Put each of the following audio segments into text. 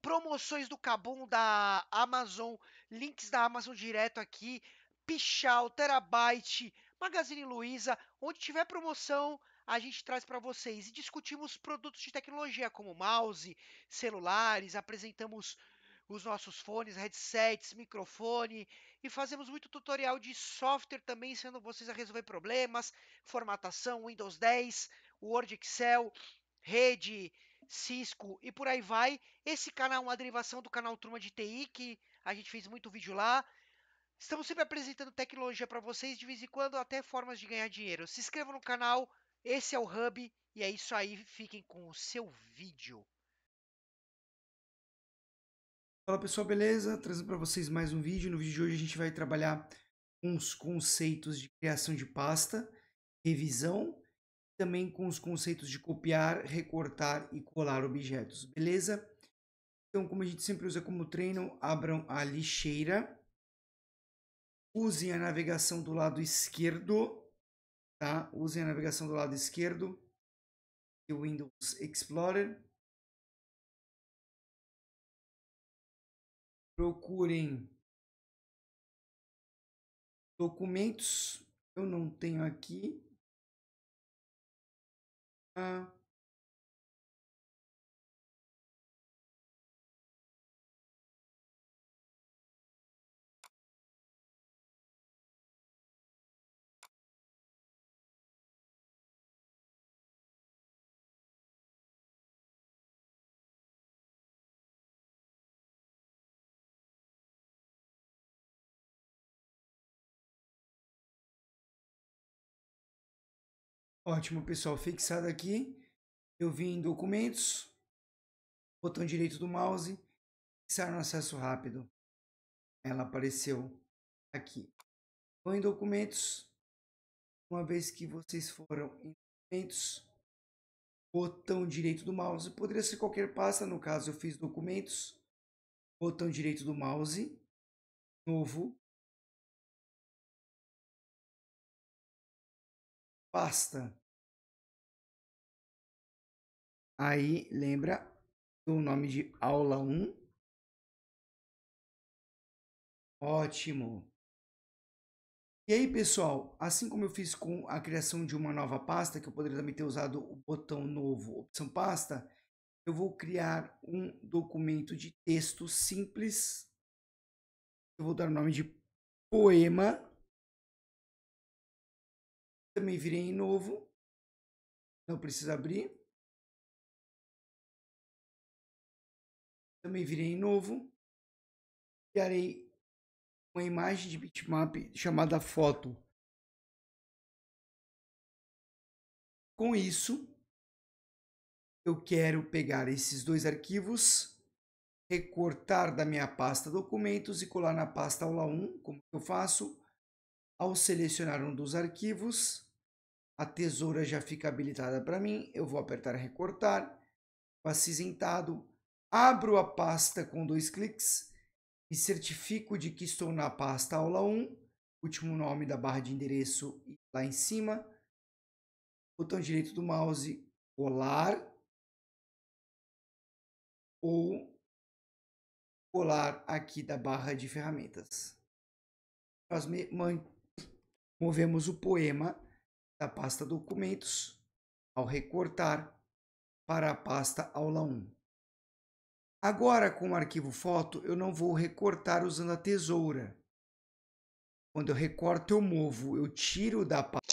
promoções do Kabum da Amazon, links da Amazon direto aqui, Pichal, Terabyte, Magazine Luiza, onde tiver promoção, a gente traz para vocês e discutimos produtos de tecnologia como mouse, celulares, apresentamos os nossos fones, headsets, microfone e fazemos muito tutorial de software também, sendo vocês a resolver problemas, formatação, Windows 10, Word, Excel, rede, Cisco e por aí vai. Esse canal é uma derivação do canal Turma de TI, que a gente fez muito vídeo lá. Estamos sempre apresentando tecnologia para vocês, de vez em quando até formas de ganhar dinheiro. Se inscreva no canal, esse é o Hub, e é isso aí, fiquem com o seu vídeo. Fala pessoal, beleza? Trazendo para vocês mais um vídeo. No vídeo de hoje a gente vai trabalhar uns conceitos de criação de pasta, revisão também com os conceitos de copiar, recortar e colar objetos, beleza? Então, como a gente sempre usa como treino, abram a lixeira, usem a navegação do lado esquerdo, tá? Usem a navegação do lado esquerdo, é o Windows Explorer. Procurem documentos, eu não tenho aqui, Bye. Mm. Ótimo, pessoal. Fixado aqui, eu vim em documentos, botão direito do mouse, fixar no acesso rápido. Ela apareceu aqui. Vou em documentos. Uma vez que vocês foram em documentos, botão direito do mouse. Poderia ser qualquer pasta, no caso eu fiz documentos. Botão direito do mouse, novo. Pasta. Aí lembra o nome de aula 1. Ótimo. E aí, pessoal, assim como eu fiz com a criação de uma nova pasta, que eu poderia também ter usado o botão novo, opção pasta, eu vou criar um documento de texto simples. Eu vou dar o nome de poema. Também virei em novo. Não precisa abrir. Também virei novo. Criarei uma imagem de bitmap chamada foto. Com isso, eu quero pegar esses dois arquivos, recortar da minha pasta documentos e colar na pasta aula 1, como eu faço. Ao selecionar um dos arquivos, a tesoura já fica habilitada para mim, eu vou apertar recortar, acinzentado abro a pasta com dois cliques e certifico de que estou na pasta aula 1, último nome da barra de endereço lá em cima, botão direito do mouse, colar ou colar aqui da barra de ferramentas. Nós movemos o poema da pasta documentos ao recortar para a pasta aula 1. Agora, com o arquivo foto, eu não vou recortar usando a tesoura. Quando eu recorto, eu movo, eu tiro da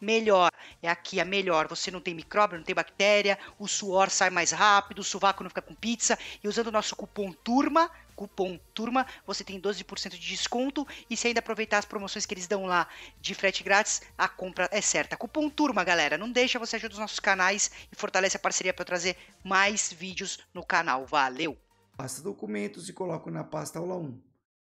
melhor. É aqui a melhor. Você não tem micróbio, não tem bactéria, o suor sai mais rápido, o sovaco não fica com pizza. E usando o nosso cupom TURMA, cupom TURMA, você tem 12% de desconto. E se ainda aproveitar as promoções que eles dão lá de frete grátis, a compra é certa. Cupom TURMA, galera. Não deixa, você ajuda os nossos canais e fortalece a parceria para trazer mais vídeos no canal. Valeu! Pasta documentos e coloco na pasta aula 1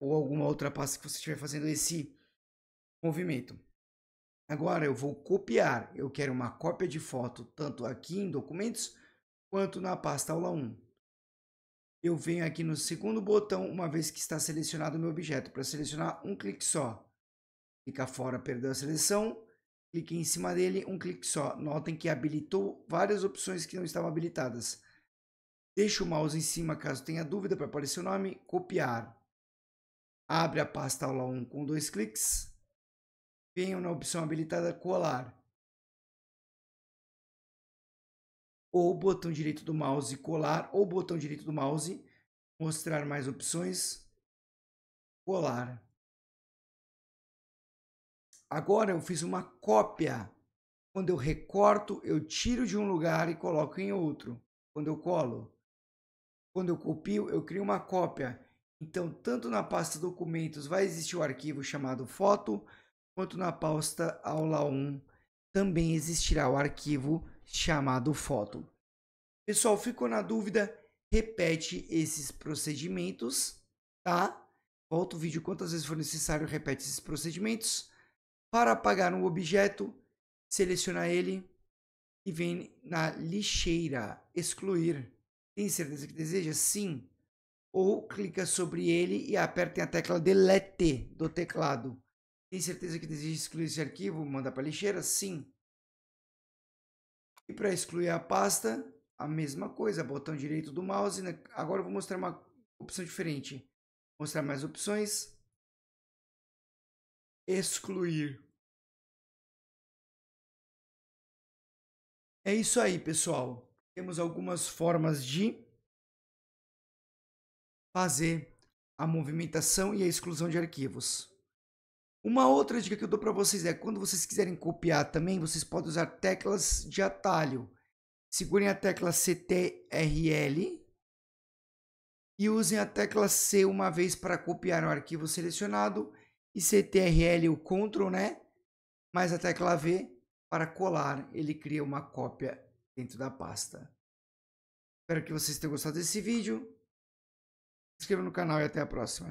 ou alguma outra pasta que você estiver fazendo esse movimento. Agora eu vou copiar, eu quero uma cópia de foto tanto aqui em documentos quanto na pasta aula 1. Eu venho aqui no segundo botão, uma vez que está selecionado o meu objeto. Para selecionar, um clique só. Clica fora, perdeu a seleção. Clique em cima dele, um clique só. Notem que habilitou várias opções que não estavam habilitadas. Deixa o mouse em cima caso tenha dúvida para aparecer o nome. Copiar. Abre a pasta aula 1 com dois cliques venham na opção habilitada colar. Ou botão direito do mouse colar, ou botão direito do mouse mostrar mais opções, colar. Agora eu fiz uma cópia. Quando eu recorto, eu tiro de um lugar e coloco em outro. Quando eu colo, quando eu copio, eu crio uma cópia. Então, tanto na pasta documentos vai existir o arquivo chamado foto, quanto na pasta aula 1 também existirá o arquivo chamado foto. Pessoal, ficou na dúvida? Repete esses procedimentos, tá? Volta o vídeo quantas vezes for necessário, repete esses procedimentos. Para apagar um objeto, seleciona ele e vem na lixeira, excluir. Tem certeza que deseja? Sim. Ou clica sobre ele e aperta a tecla delete do teclado. Tem certeza que deseja excluir esse arquivo? Mandar para a lixeira? Sim. E para excluir a pasta, a mesma coisa. Botão direito do mouse. Né? Agora eu vou mostrar uma opção diferente. mostrar mais opções. Excluir. É isso aí, pessoal. Temos algumas formas de fazer a movimentação e a exclusão de arquivos. Uma outra dica que eu dou para vocês é quando vocês quiserem copiar também, vocês podem usar teclas de atalho. Segurem a tecla CTRL e usem a tecla C uma vez para copiar o arquivo selecionado e CTRL o Ctrl, né? Mais a tecla V para colar. Ele cria uma cópia dentro da pasta. Espero que vocês tenham gostado desse vídeo. Se inscreva no canal e até a próxima.